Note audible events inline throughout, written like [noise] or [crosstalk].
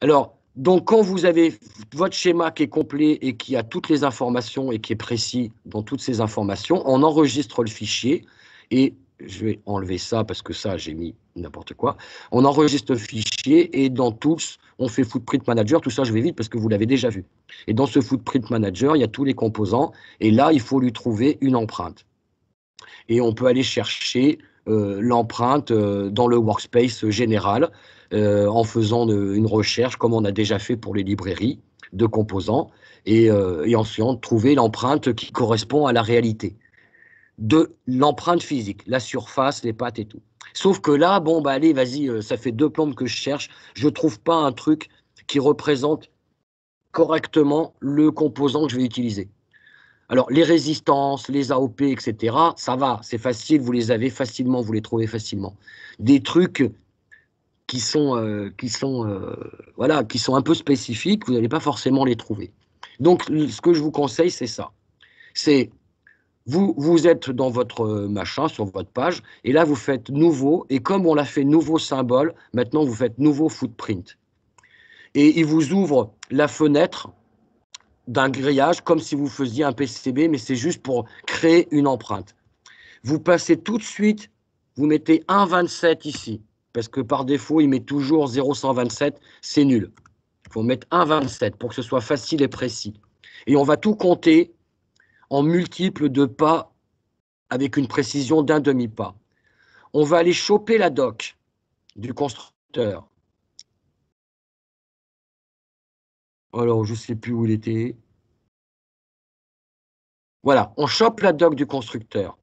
Alors, donc, quand vous avez votre schéma qui est complet et qui a toutes les informations et qui est précis dans toutes ces informations, on enregistre le fichier et je vais enlever ça parce que ça, j'ai mis n'importe quoi. On enregistre le fichier et dans Tools, on fait Footprint Manager. Tout ça, je vais vite parce que vous l'avez déjà vu. Et dans ce Footprint Manager, il y a tous les composants et là, il faut lui trouver une empreinte. Et on peut aller chercher euh, l'empreinte euh, dans le workspace général. Euh, en faisant une recherche, comme on a déjà fait pour les librairies, de composants, et, euh, en essayant de trouver l'empreinte qui correspond à la réalité. De l'empreinte physique, la surface, les pattes et tout. Sauf que là, bon, bah allez, vas-y, euh, ça fait deux plombes que je cherche, je trouve pas un truc qui représente correctement le composant que je vais utiliser. Alors, les résistances, les AOP, etc., ça va, c'est facile, vous les avez facilement, vous les trouvez facilement. Des trucs qui sont, euh, qui sont, euh, voilà, qui sont un peu spécifiques, vous n'allez pas forcément les trouver. Donc, ce que je vous conseille, c'est ça. C'est, vous, vous êtes dans votre euh, machin, sur votre page, et là, vous faites nouveau, et comme on l'a fait nouveau symbole, maintenant, vous faites nouveau footprint. Et il vous ouvre la fenêtre d'un grillage, comme si vous faisiez un PCB, mais c'est juste pour créer une empreinte. Vous passez tout de suite, vous mettez 1,27 ici, parce que par défaut, il met toujours 0,127, c'est nul. Il faut mettre 1,27 pour que ce soit facile et précis. Et on va tout compter en multiples de pas avec une précision d'un demi-pas. On va aller choper la doc du constructeur. Alors, je ne sais plus où il était. Voilà, on chope la doc du constructeur.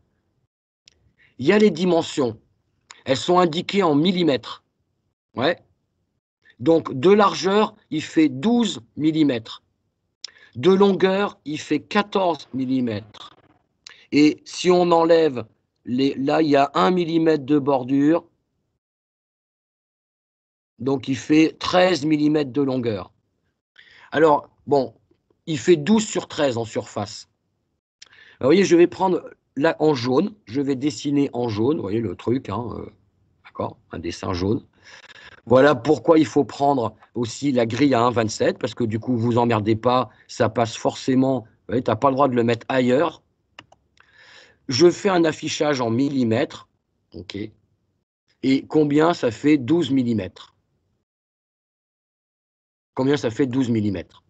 Il y a les dimensions. Elles sont indiquées en millimètres. Ouais. Donc de largeur, il fait 12 mm. De longueur, il fait 14 mm. Et si on enlève, les, là, il y a 1 mm de bordure. Donc il fait 13 mm de longueur. Alors, bon, il fait 12 sur 13 en surface. vous voyez, je vais prendre là, en jaune, je vais dessiner en jaune, vous voyez le truc, hein, euh, d'accord, un dessin jaune. Voilà pourquoi il faut prendre aussi la grille à 1,27, parce que du coup, vous emmerdez pas, ça passe forcément, tu n'as pas le droit de le mettre ailleurs. Je fais un affichage en millimètres, ok, et combien ça fait 12 millimètres Combien ça fait 12 millimètres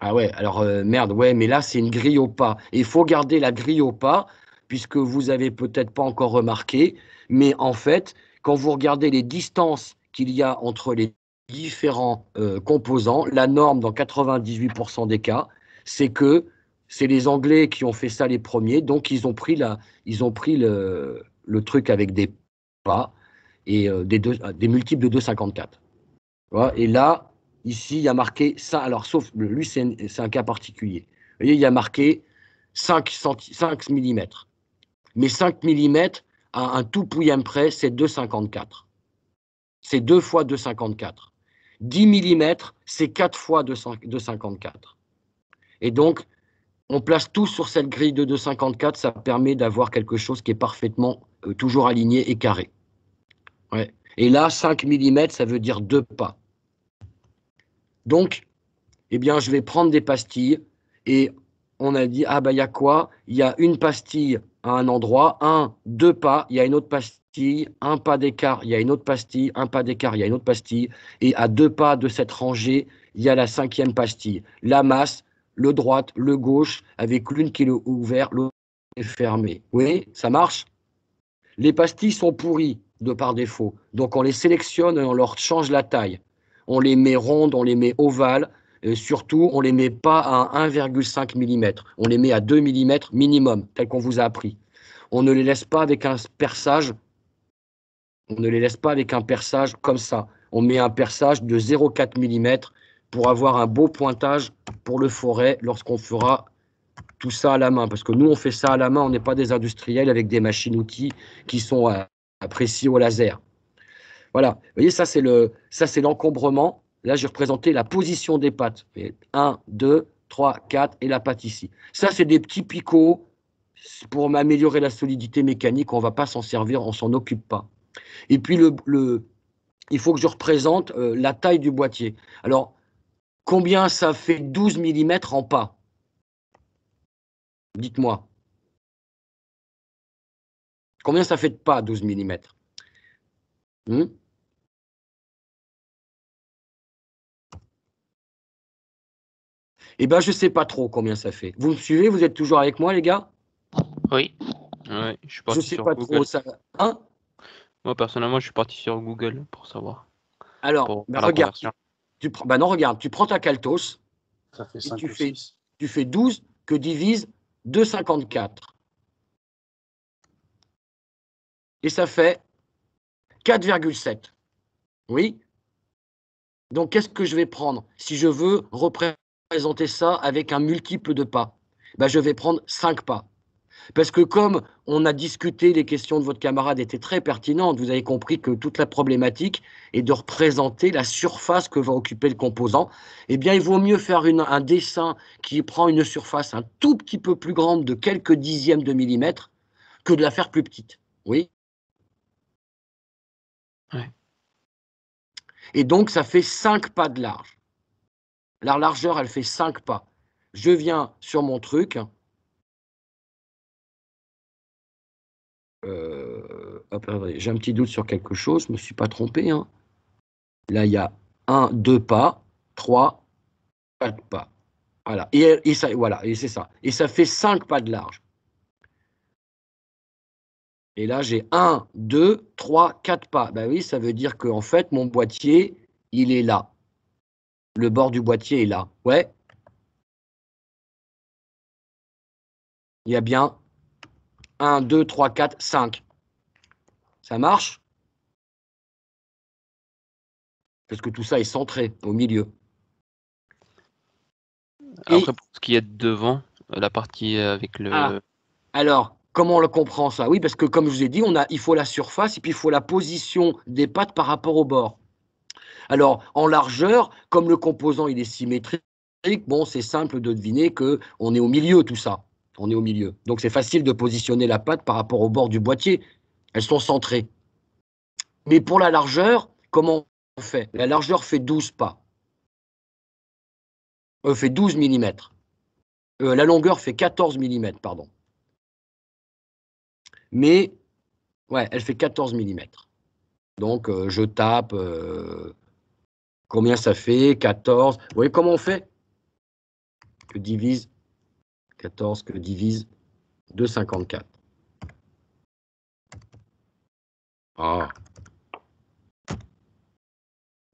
ah ouais, alors euh, merde, ouais, mais là, c'est une grille au pas. Il faut garder la grille au pas, puisque vous avez peut-être pas encore remarqué, mais en fait, quand vous regardez les distances qu'il y a entre les différents euh, composants, la norme dans 98% des cas, c'est que c'est les Anglais qui ont fait ça les premiers, donc ils ont pris, la, ils ont pris le, truc avec des pas et euh, des, des multiples de 2,54. et là, Ici, il y a marqué 5. Alors, sauf lui, c'est un, cas particulier. Vous voyez, il y a marqué 5, mm. Mais 5 mm, à un tout pouillem près, c'est 2,54. C'est 2 fois 2,54. 10 mm, c'est 4 fois 2,54. Et donc, on place tout sur cette grille de 2,54. Ça permet d'avoir quelque chose qui est parfaitement euh, toujours aligné et carré. Et là, 5 mm, ça veut dire deux pas. Donc, eh bien, je vais prendre des pastilles et on a dit, ah ben il y a quoi Il y a une pastille à un endroit, un, deux pas, il y a une autre pastille, un pas d'écart, il y a une autre pastille, un pas d'écart, il y a une autre pastille, et à deux pas de cette rangée, il y a la cinquième pastille. La masse, le droite, le gauche, avec l'une qui est ouverte, l'autre est fermée. Oui, ça marche Les pastilles sont pourries de par défaut, donc on les sélectionne et on leur change la taille on les met rondes, on les met ovales. Et euh, surtout, on ne les met pas à 1,5 mm, on les met à 2 mm minimum, tel qu'on vous a appris. On ne les laisse pas avec un perçage, on ne les laisse pas avec un perçage comme ça. On met un perçage de 0,4 mm pour avoir un beau pointage pour le forêt lorsqu'on fera tout ça à la main. Parce que nous, on fait ça à la main, on n'est pas des industriels avec des machines-outils qui sont appréciés au laser. Voilà. Vous voyez, ça, c'est le, ça, c'est l'encombrement. Là, j'ai représenté la position des pattes. 1, 2, 3, 4 et la patte ici. Ça, c'est des petits picots pour améliorer la solidité mécanique. On ne va pas s'en servir, on ne s'en occupe pas. Et puis, le, le, il faut que je représente euh, la taille du boîtier. Alors, combien ça fait 12 mm en pas Dites-moi. Combien ça fait de pas, 12 mm Eh bien, je ne sais pas trop combien ça fait. Vous me suivez Vous êtes toujours avec moi, les gars Oui. je ne sais pas Trop, ça... Hein moi, personnellement, je suis parti sur Google pour savoir. Alors, ben, regarde. Tu, ben non, regarde, tu prends ta Caltos. Ça fait 5 tu, fais, tu fais 12 que divise 2,54. Et ça fait 4,7. Oui Donc, qu'est-ce que je vais prendre si je veux représenter présenter ça avec un multiple de pas ben, Je vais prendre 5 pas. Parce que comme on a discuté, les questions de votre camarade étaient très pertinentes, vous avez compris que toute la problématique est de représenter la surface que va occuper le composant, eh bien il vaut mieux faire un dessin qui prend une surface un tout petit peu plus grande de quelques dixièmes de millimètre que de la faire plus petite. Oui ouais. Et donc ça fait cinq pas de large. La largeur, elle fait 5 pas. Je viens sur mon truc. Euh, j'ai un petit doute sur quelque chose, je ne me suis pas trompé. Hein. Là, il y a 1, 2 pas, 3, 4 pas. Voilà, et, voilà, et c'est ça. Et ça fait 5 pas de large. Et là, j'ai 1, 2, 3, 4 pas. Ben oui, ça veut dire qu'en fait, mon boîtier, il est là. Le bord du boîtier est là. Ouais. Il y a bien 1, 2, 3, 4, 5. Ça marche Parce que tout ça est centré au milieu. Après, pour ce qui est devant, euh, la partie euh, avec le. Ah. Alors, comment on le comprend ça Oui, parce que comme je vous ai dit, on a, il faut la surface et puis il faut la position des pattes par rapport au bord. Alors, en largeur, comme le composant il est symétrique, bon, c'est simple de deviner qu'on est au milieu tout ça. On est au milieu. Donc, c'est facile de positionner la patte par rapport au bord du boîtier. Elles sont centrées. Mais pour la largeur, comment on fait La largeur fait 12 pas. Euh, fait 12 mm. Euh, la longueur fait 14 mm, pardon. Mais, ouais, elle fait 14 mm. Donc, euh, je tape, Combien ça fait 14. Vous voyez comment on fait Que divise 14, que divise 2,54. Ah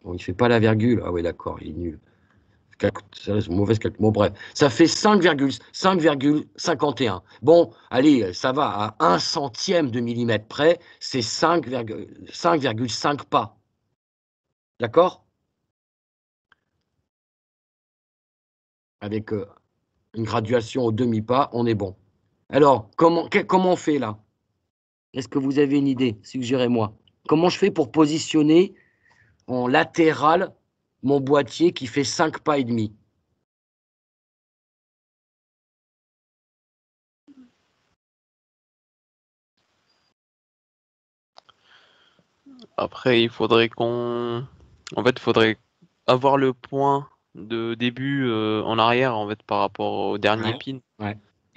Il ne fait pas la virgule. Ah oui, d'accord, il est nul. Mauvaise calcul. Bon, bref, ça fait 5,51. Bon, allez, ça va, à un centième de millimètre près, c'est 5,5 pas. D'accord avec euh, une graduation au demi-pas, on est bon. Alors, comment, comment on fait là Est-ce que vous avez une idée Suggérez-moi. Comment je fais pour positionner en latéral mon boîtier qui fait 5 pas et demi Après, il faudrait qu'on... En fait, il faudrait avoir le point de début euh, en arrière en fait par rapport au dernier pin.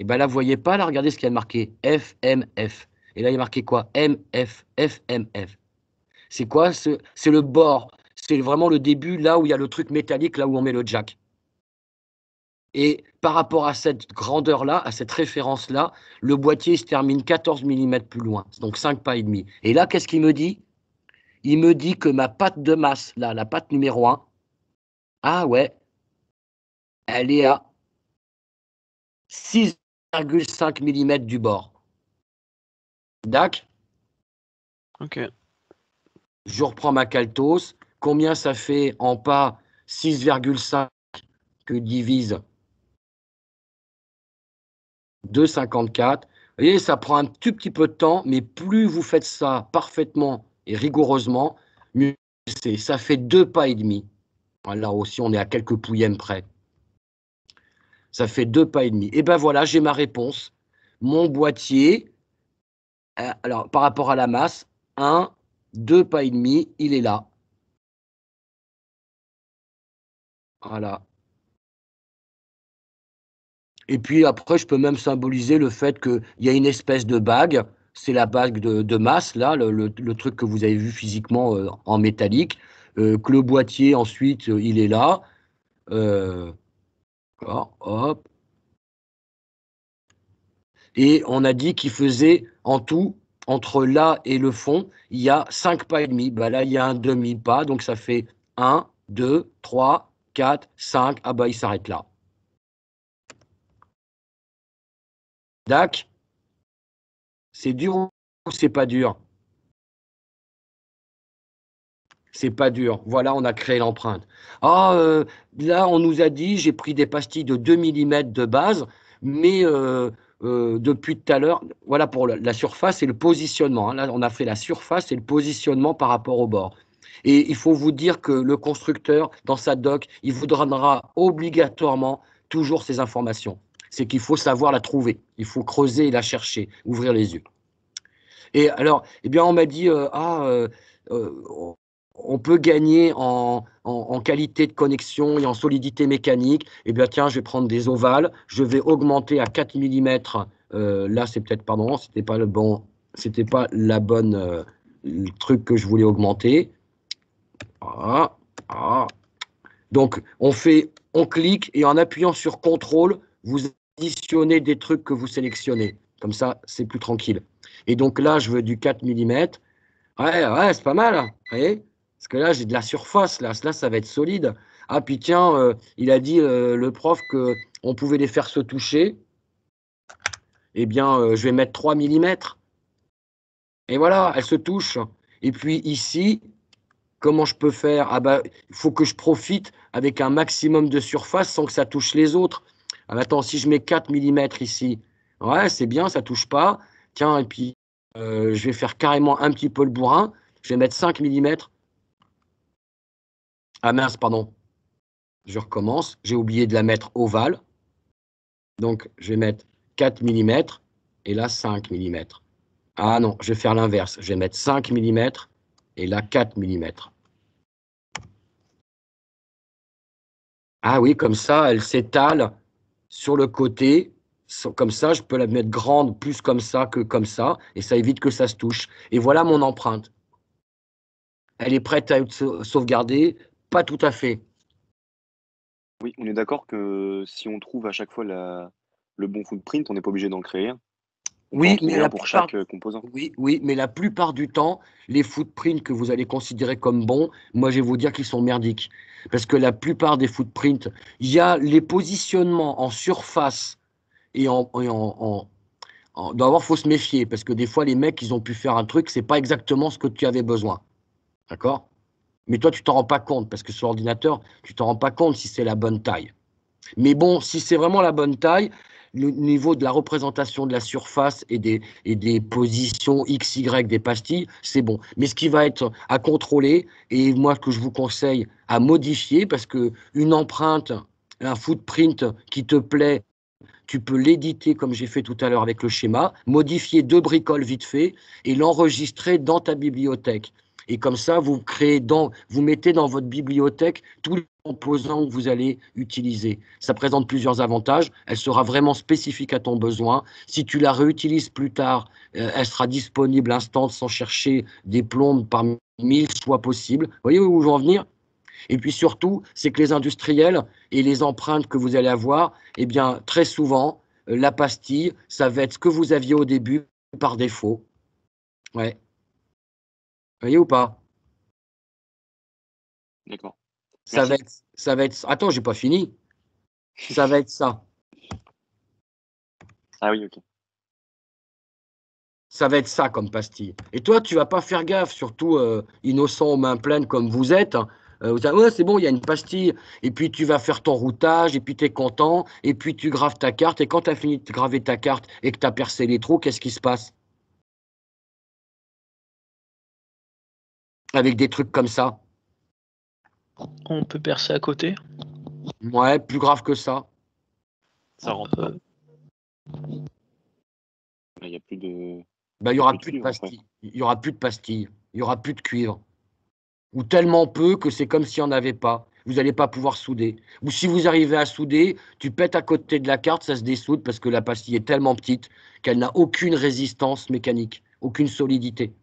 Et ben là, vous voyez pas, là, regardez ce qu'il y a marqué FMF. Et là, il y a marqué quoi MF, FMF. C'est quoi C'est le bord. C'est vraiment le début, là où il y a le truc métallique, là où on met le jack. Et par rapport à cette grandeur-là, à cette référence-là, le boîtier se termine 14 mm plus loin, donc 5 pas et demi. Et là, qu'est-ce qu'il me dit Il me dit que ma patte de masse, là, la patte numéro 1, ah ouais, elle est à 6,5 mm du bord. Dac Ok. Je reprends ma caltos. Combien ça fait en pas 6,5 que divise 2,54 Vous voyez, ça prend un tout petit peu de temps, mais plus vous faites ça parfaitement et rigoureusement, mieux c'est. Ça fait deux pas et demi. Là aussi, on est à quelques pouillèmes près. Ça fait deux pas et demi. Et eh ben voilà, j'ai ma réponse. Mon boîtier, euh, alors par rapport à la masse, un, deux pas et demi, il est là. Voilà. Et puis après, je peux même symboliser le fait qu'il y a une espèce de bague. C'est la bague de, masse, là, le, truc que vous avez vu physiquement euh, en métallique que euh, le boîtier, ensuite, euh, il est là. Euh, et on a dit qu'il faisait en tout, entre là et le fond, il y a 5 pas et demi. Bah, là, il y a un demi-pas, donc ça fait 1, 2, 3, 4, 5. Ah bah, il s'arrête là. Dac, c'est dur ou c'est pas dur c'est pas dur. Voilà, on a créé l'empreinte. Ah, euh, là, on nous a dit, j'ai pris des pastilles de 2 mm de base, mais euh, euh, depuis tout à l'heure, voilà pour la surface et le positionnement. Hein. Là, on a fait la surface et le positionnement par rapport au bord. Et il faut vous dire que le constructeur, dans sa doc, il vous donnera obligatoirement toujours ces informations. C'est qu'il faut savoir la trouver. Il faut creuser et la chercher, ouvrir les yeux. Et alors, eh bien, on m'a dit, ah, on peut gagner en, qualité de connexion et en solidité mécanique. Eh bien, tiens, je vais prendre des ovales, je vais augmenter à 4 mm. Euh, là, c'est peut-être, pardon, c'était pas le bon, c'était pas la bonne euh, truc que je voulais augmenter. Ah, ah, Donc, on fait, on clique et en appuyant sur contrôle, vous additionnez des trucs que vous sélectionnez. Comme ça, c'est plus tranquille. Et donc là, je veux du 4 mm. Ouais, ouais, c'est pas mal. Hein, vous voyez parce que là, j'ai de la surface, là, ça va être solide. Ah, puis tiens, euh, il a dit euh, le prof qu'on pouvait les faire se toucher. Eh bien, euh, je vais mettre 3 mm. Et voilà, elles se touchent. Et puis ici, comment je peux faire Ah ben, il faut que je profite avec un maximum de surface sans que ça touche les autres. Ah bah, attends, si je mets 4 mm ici, ouais, c'est bien, ça ne touche pas. Tiens, et puis je vais faire carrément un petit peu le bourrin. Je vais mettre 5 mm ah mince, pardon. Je recommence. J'ai oublié de la mettre ovale. Donc, je vais mettre 4 mm et là 5 mm. Ah non, je vais faire l'inverse. Je vais mettre 5 mm et là 4 mm. Ah oui, comme ça, elle s'étale sur le côté. Comme ça, je peux la mettre grande plus comme ça que comme ça, et ça évite que ça se touche. Et voilà mon empreinte. Elle est prête à être sauvegardée pas tout à fait. Oui, on est d'accord que si on trouve à chaque fois le bon footprint, on n'est pas obligé d'en créer oui, mais la pour plupart, chaque euh, composant. Oui, oui, mais la plupart du temps, les footprints que vous allez considérer comme bons, moi je vais vous dire qu'ils sont merdiques. Parce que la plupart des footprints, il y a les positionnements en surface et en. faut se méfier parce que des fois, les mecs, ils ont pu faire un truc, c'est pas exactement ce que tu avais besoin. D'accord mais toi, tu t'en rends pas compte parce que sur l'ordinateur, tu t'en rends pas compte si c'est la bonne taille. Mais bon, si c'est vraiment la bonne taille, le niveau de la représentation de la surface et des, et des positions XY des pastilles, c'est bon. Mais ce qui va être à contrôler, et moi ce que je vous conseille à modifier, parce qu'une empreinte, un footprint qui te plaît, tu peux l'éditer comme j'ai fait tout à l'heure avec le schéma, modifier deux bricoles vite fait et l'enregistrer dans ta bibliothèque. Et comme ça, vous créez dans, vous mettez dans votre bibliothèque tous les composants que vous allez utiliser. Ça présente plusieurs avantages. Elle sera vraiment spécifique à ton besoin. Si tu la réutilises plus tard, euh, elle sera disponible instant sans chercher des plombes parmi mille choix possibles. Voyez où je veux en venir et puis surtout, c'est que les industriels et les empreintes que vous allez avoir, eh bien, très souvent, euh, la pastille, ça va être ce que vous aviez au début par défaut. Ouais voyez ou pas D'accord. Ça va, être, ça va être. Attends, j'ai pas fini. Ça va être ça. [laughs] Ah oui, ok. Ça va être ça comme pastille. Et toi, tu vas pas faire gaffe, surtout euh, innocent aux mains pleines comme vous êtes. Hein. Euh, ouais, c'est bon, il y a une pastille. Et puis tu vas faire ton routage, et puis tu es content, et puis tu graves ta carte. Et quand tu as fini de graver ta carte et que tu as percé les trous, qu'est-ce qui se passe avec des trucs comme ça. On peut percer à côté Ouais, plus grave que ça. Ça rentre. peu. Il n'y a plus de. Bah, il n'y aura plus, de, pastilles. Il y aura plus de pastilles. Il n'y aura plus de cuivre. Ou tellement peu que c'est comme si n'y en avait pas. Vous n'allez pas pouvoir souder. Ou si vous arrivez à souder, tu pètes à côté de la carte, ça se dessoude parce que la pastille est tellement petite qu'elle n'a aucune résistance mécanique, aucune solidité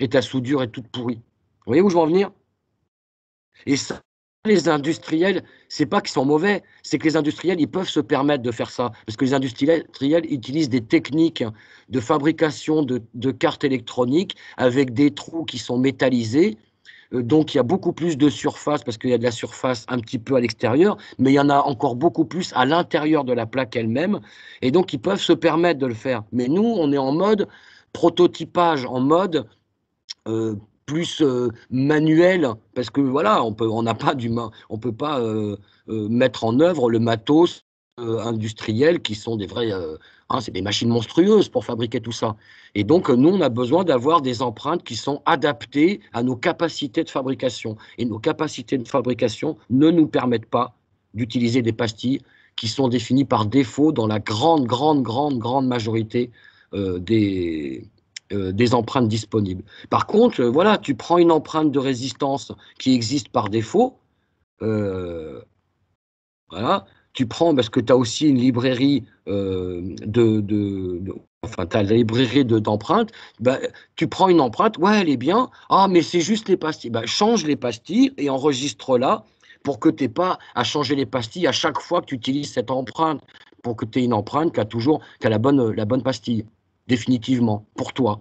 et ta soudure est toute pourrie. Vous voyez où je veux en venir Et ça, les industriels, c'est pas qu'ils sont mauvais, c'est que les industriels, ils peuvent se permettre de faire ça, parce que les industriels utilisent des techniques de fabrication de, de cartes électroniques avec des trous qui sont métallisés, euh, donc il y a beaucoup plus de surface, parce qu'il y a de la surface un petit peu à l'extérieur, mais il y en a encore beaucoup plus à l'intérieur de la plaque elle-même, et donc ils peuvent se permettre de le faire. Mais nous, on est en mode prototypage, en mode euh, plus euh, manuel parce que voilà on peut on n'a pas d'humain on peut pas euh, mettre en œuvre le matos industriel qui sont des vrais hein, c'est des machines monstrueuses pour fabriquer tout ça et donc nous on a besoin d'avoir des empreintes qui sont adaptées à nos capacités de fabrication et nos capacités de fabrication ne nous permettent pas d'utiliser des pastilles qui sont définies par défaut dans la grande grande grande grande majorité des euh, des empreintes disponibles. Par contre, euh, voilà, tu prends une empreinte de résistance qui existe par défaut, euh, voilà, tu prends, parce que tu as aussi une librairie de, Enfin, tu la librairie d'empreintes, bah, tu prends une empreinte, ouais, elle est bien, ah, mais c'est juste les pastilles. Bah, change les pastilles et enregistre-la pour que tu n'aies pas à changer les pastilles à chaque fois que tu utilises cette empreinte, pour que tu aies une empreinte qui a toujours qui a la, bonne, la bonne pastille définitivement, pour toi.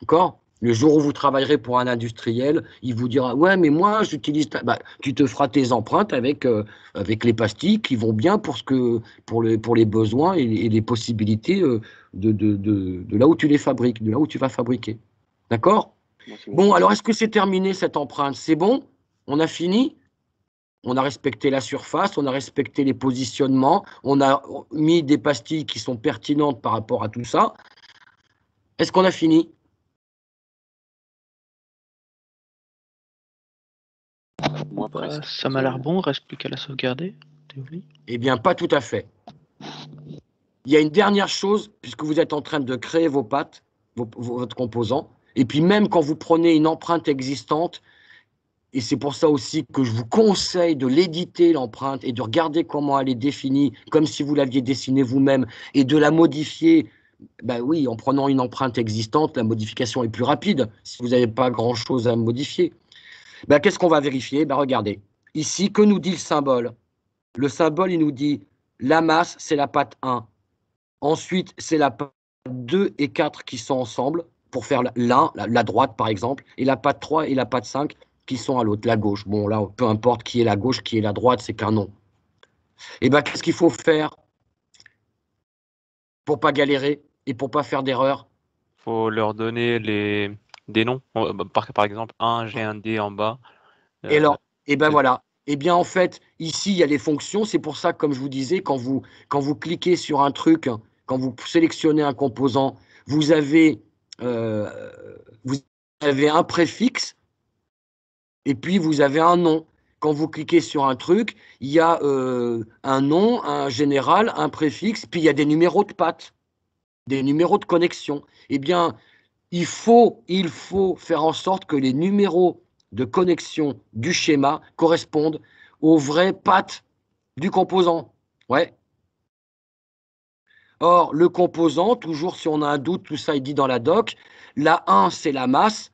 D'accord Le jour où vous travaillerez pour un industriel, il vous dira Ouais, mais moi, j'utilise. Bah, tu te feras tes empreintes avec, euh, avec les pastilles qui vont bien pour, ce que, pour, les, pour les besoins et, les possibilités euh, de, de, de, de là où tu les fabriques, de là où tu vas fabriquer. D'accord Bon, alors est-ce que c'est terminé cette empreinte C'est bon On a fini on a respecté la surface, on a respecté les positionnements, on a mis des pastilles qui sont pertinentes par rapport à tout ça. Est-ce qu'on a fini euh, ça m'a l'air bon, reste plus qu'à la sauvegarder, Eh bien, pas tout à fait. Il y a une dernière chose, puisque vous êtes en train de créer vos pattes, vos, votre composant, et puis même quand vous prenez une empreinte existante, et c'est pour ça aussi que je vous conseille de l'éditer, l'empreinte, et de regarder comment elle est définie, comme si vous l'aviez dessinée vous-même, et de la modifier. Ben oui, en prenant une empreinte existante, la modification est plus rapide, si vous n'avez pas grand-chose à modifier. Ben, Qu'est-ce qu'on va vérifier ben, Regardez, ici, que nous dit le symbole Le symbole, il nous dit la masse, c'est la patte 1. Ensuite, c'est la patte 2 et 4 qui sont ensemble pour faire l'un, la droite par exemple, et la patte 3 et la patte 5 qui sont à l'autre, la gauche. Bon, là, peu importe qui est la gauche, qui est la droite, c'est qu'un nom. Et eh bien, qu'est-ce qu'il faut faire pour pas galérer et pour pas faire d'erreur faut leur donner les, des noms. Oh, bah, par, par exemple, un G1D en bas. Euh, et alors, et eh ben voilà. Et eh bien, en fait, ici, il y a les fonctions. C'est pour ça, comme je vous disais, quand vous, quand vous cliquez sur un truc, quand vous sélectionnez un composant, vous avez, euh, vous avez un préfixe et puis, vous avez un nom. Quand vous cliquez sur un truc, il y a euh, un nom, un général, un préfixe, puis il y a des numéros de pattes, des numéros de connexion. Eh bien, il faut, il faut faire en sorte que les numéros de connexion du schéma correspondent aux vraies pattes du composant. Ouais. Or, le composant, toujours si on a un doute, tout ça est dit dans la doc, la 1 c'est la masse,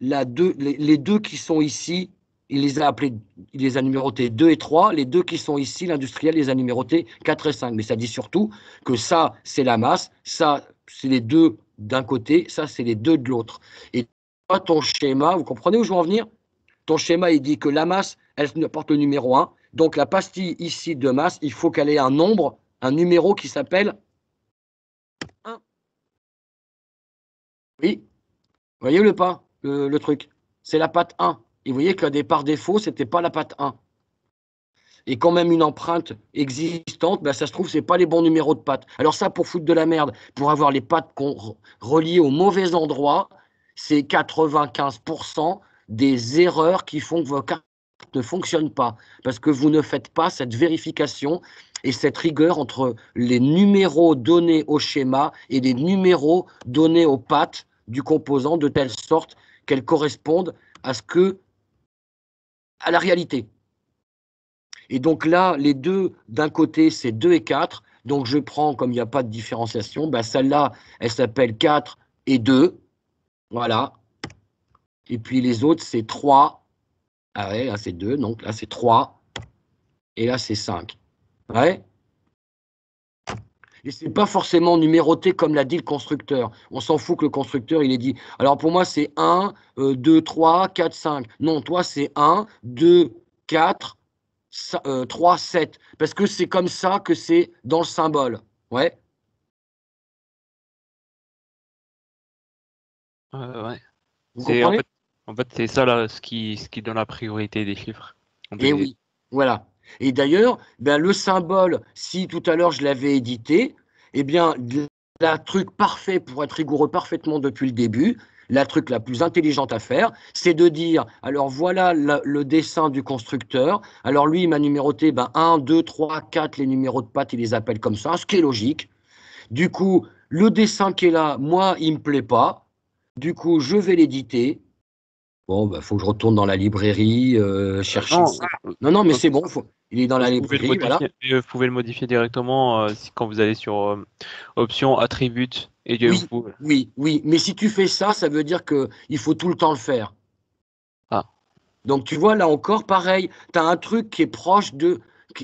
les, deux qui sont ici, il les a appelés, les a numérotés 2 et 3. Les deux qui sont ici, l'industriel les a numérotés 4 et 5. Mais ça dit surtout que ça, c'est la masse, ça, c'est les deux d'un côté, ça, c'est les deux de l'autre. Et toi, ton schéma, vous comprenez où je veux en venir Ton schéma, il dit que la masse, elle porte le numéro 1. Donc la pastille ici de masse, il faut qu'elle ait un nombre, un numéro qui s'appelle 1. Oui Voyez le pas le, truc. C'est la patte 1. Et vous voyez qu'à des par défaut, ce pas la patte 1. Et quand même une empreinte existante, ben, ça se trouve, ce n'est pas les bons numéros de pâte. Alors ça, pour foutre de la merde, pour avoir les pattes reliées au mauvais endroit, c'est 95% des erreurs qui font que vos cartes ne fonctionnent pas. Parce que vous ne faites pas cette vérification et cette rigueur entre les numéros donnés au schéma et les numéros donnés aux pattes du composant de telle sorte qu'elles correspondent à ce que à la réalité. Et donc là, les deux, d'un côté, c'est 2 et 4. Donc je prends, comme il n'y a pas de différenciation, bah, celle-là, elle s'appelle 4 et 2. Voilà. Et puis les autres, c'est 3. Ah ouais, là c'est 2, donc là c'est 3. Et là c'est 5. Ouais. Et c'est pas forcément numéroté comme l'a dit le constructeur. On s'en fout que le constructeur, il ait dit. Alors pour moi, c'est 1, 2, 3, 4, 5. Non, toi, c'est 1, 2, 4, 3, 7. Parce que c'est comme ça que c'est dans le symbole. Ouais. Euh, ouais. en fait, c'est ça ce, qui, ce qui donne la priorité des chiffres. Et oui, voilà. Et d'ailleurs, ben, le symbole, si tout à l'heure je l'avais édité, eh bien, la truc parfait pour être rigoureux parfaitement depuis le début, la truc la plus intelligente à faire, c'est de dire, alors voilà le, dessin du constructeur, alors lui, il m'a numéroté ben, 1, 2, 3, 4, les numéros de pattes, il les appelle comme ça, ce qui est logique. Du coup, le dessin qui est là, moi, il me plaît pas. Du coup, je vais l'éditer. Bon, il ben, faut que je retourne dans la librairie, euh, chercher non, Non, non, mais c'est bon, il est dans la euh, Vous, pouvez le modifier directement euh, quand vous allez sur euh, option et oui, Oui, mais si tu fais ça, ça veut dire qu'il faut tout le temps le faire. Ah. Donc tu vois, là encore, pareil, tu as un truc qui est proche de.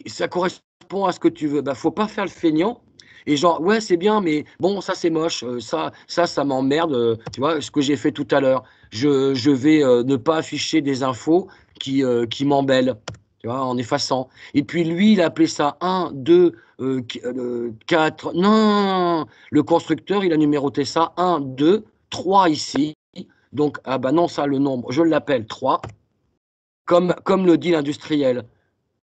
ça correspond à ce que tu veux. ne bah, faut pas faire le feignant. Et genre, ouais, c'est bien, mais bon, ça c'est moche, ça, ça, ça m'emmerde. tu vois, ce que j'ai fait tout à l'heure. Je, je vais ne pas afficher des infos qui, qui m'embellent en effaçant. Et puis lui, il a appelé ça 1, 2, 4. Non, le constructeur, il a numéroté ça 1, 2, 3 ici. Donc, ah bah non, ça, le nombre, je l'appelle 3, comme, comme le dit l'industriel.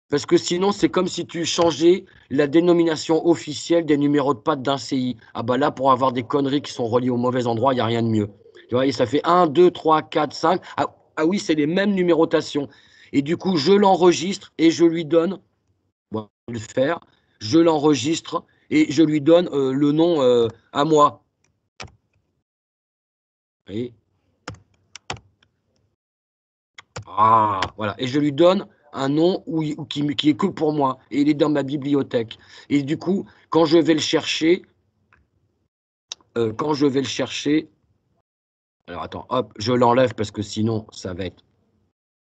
Parce que sinon, c'est comme si tu changeais la dénomination officielle des numéros de pattes d'un CI. Ah bah là, pour avoir des conneries qui sont reliées au mauvais endroit, il n'y a rien de mieux. Tu vois, et ça fait 1, 2, 3, 4, 5. ah oui, c'est les mêmes numérotations. Et du coup, je l'enregistre et je lui donne, le faire, je l'enregistre et je lui donne euh, le nom euh, à moi. Et... Ah, voilà. Et je lui donne un nom qui, qui est que pour moi. Et il est dans ma bibliothèque. Et du coup, quand je vais le chercher, euh, quand je vais le chercher, alors attends, hop, je l'enlève parce que sinon ça va être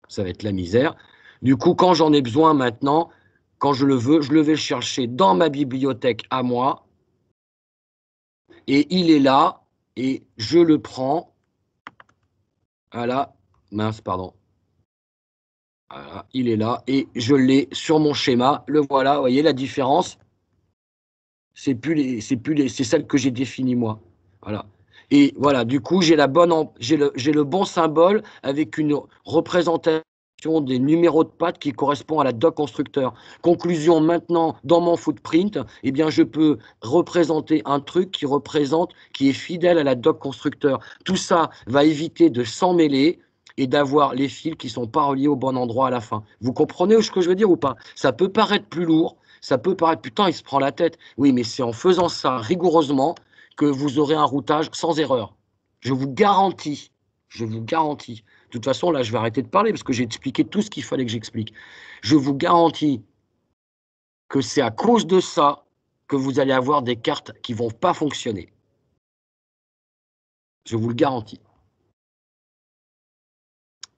ça va être la misère. Du coup, quand j'en ai besoin maintenant, quand je le veux, je le vais chercher dans ma bibliothèque à moi. Et il est là, et je le prends Voilà. Ah mince, pardon. Ah il est là et je l'ai sur mon schéma. Le voilà, vous voyez la différence C'est plus c'est plus c'est celle que j'ai définie moi. Voilà. Et voilà, du coup, j'ai le, le bon symbole avec une représentation des numéros de pattes qui correspond à la doc constructeur. Conclusion maintenant, dans mon footprint, eh bien, je peux représenter un truc qui représente, qui est fidèle à la doc constructeur. Tout ça va éviter de s'emmêler et d'avoir les fils qui ne sont pas reliés au bon endroit à la fin. Vous comprenez ce que je veux dire ou pas Ça peut paraître plus lourd, ça peut paraître putain, il se prend la tête. Oui, mais c'est en faisant ça rigoureusement que vous aurez un routage sans erreur. Je vous garantis, je vous garantis. De toute façon, là, je vais arrêter de parler parce que j'ai expliqué tout ce qu'il fallait que j'explique. Je vous garantis que c'est à cause de ça que vous allez avoir des cartes qui vont pas fonctionner. Je vous le garantis.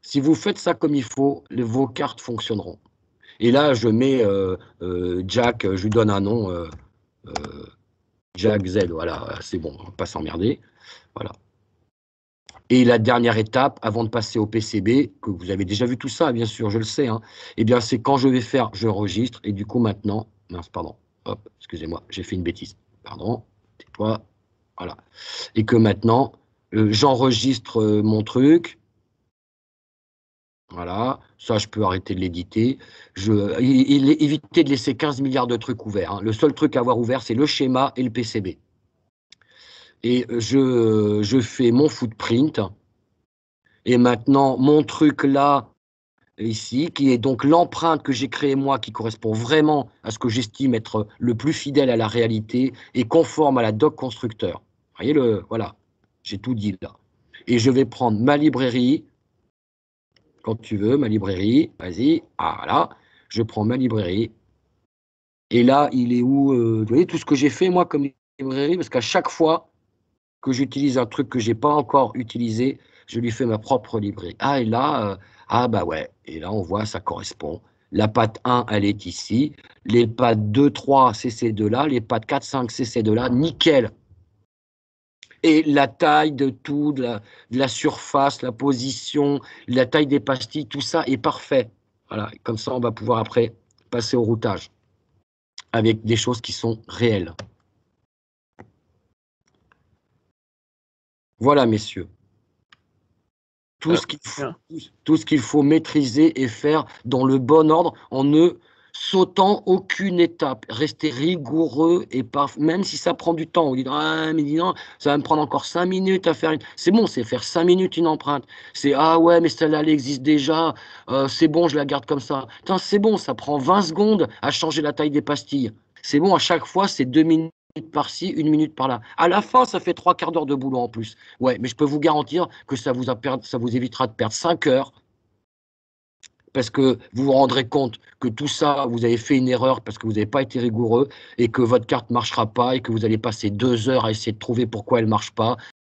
Si vous faites ça comme il faut, vos cartes fonctionneront. Et là, je mets euh, euh, Jack, je lui donne un nom. Euh, Jack Z, voilà, c'est bon, on va pas s'emmerder. Voilà. Et la dernière étape, avant de passer au PCB, que vous avez déjà vu tout ça, bien sûr, je le sais, hein, eh bien, c'est quand je vais faire, je registre, et du coup, maintenant, mince, pardon, excusez-moi, j'ai fait une bêtise, pardon, tais-toi, voilà. Et que maintenant, euh, j'enregistre euh, mon truc, voilà, ça je peux arrêter de l'éditer. Je, il, éviter de laisser 15 milliards de trucs ouverts. Hein. Le seul truc à avoir ouvert, c'est le schéma et le PCB. Et je, je fais mon footprint. Et maintenant, mon truc là, ici, qui est donc l'empreinte que j'ai créée moi, qui correspond vraiment à ce que j'estime être le plus fidèle à la réalité et conforme à la doc constructeur. Vous voyez le, voilà, j'ai tout dit là. Et je vais prendre ma librairie, quand tu veux, ma librairie, vas-y, ah, là, je prends ma librairie. Et là, il est où euh, Vous voyez tout ce que j'ai fait moi comme librairie, parce qu'à chaque fois que j'utilise un truc que j'ai pas encore utilisé, je lui fais ma propre librairie. Ah, et là, euh, ah bah ouais, et là on voit, ça correspond. La pâte 1, elle est ici. Les pattes 2, 3, c'est ces deux-là. Les pattes 4, 5, c'est ces deux-là. Nickel et la taille de tout, de la, surface, la position, la taille des pastilles, tout ça est parfait. Voilà, comme ça, on va pouvoir après passer au routage avec des choses qui sont réelles. Voilà, messieurs. Tout ah, ce qu'il faut, faut maîtriser et faire dans le bon ordre en eux sautant aucune étape, rester rigoureux et même si ça prend du temps, on dit ah mais dis non, ça va me prendre encore cinq minutes à faire une. C'est bon, c'est faire cinq minutes une empreinte. C'est ah ouais mais celle-là elle existe déjà, euh, c'est bon je la garde comme ça. c'est bon, ça prend 20 secondes à changer la taille des pastilles. C'est bon à chaque fois c'est deux minutes par-ci, une minute par-là. À la fin, ça fait trois quarts d'heure de boulot en plus. Ouais, mais je peux vous garantir que ça vous, ça vous évitera de perdre cinq heures parce que vous vous rendrez compte que tout ça, vous avez fait une erreur parce que vous n'avez pas été rigoureux et que votre carte ne marchera pas et que vous allez passer deux heures à essayer de trouver pourquoi elle ne marche pas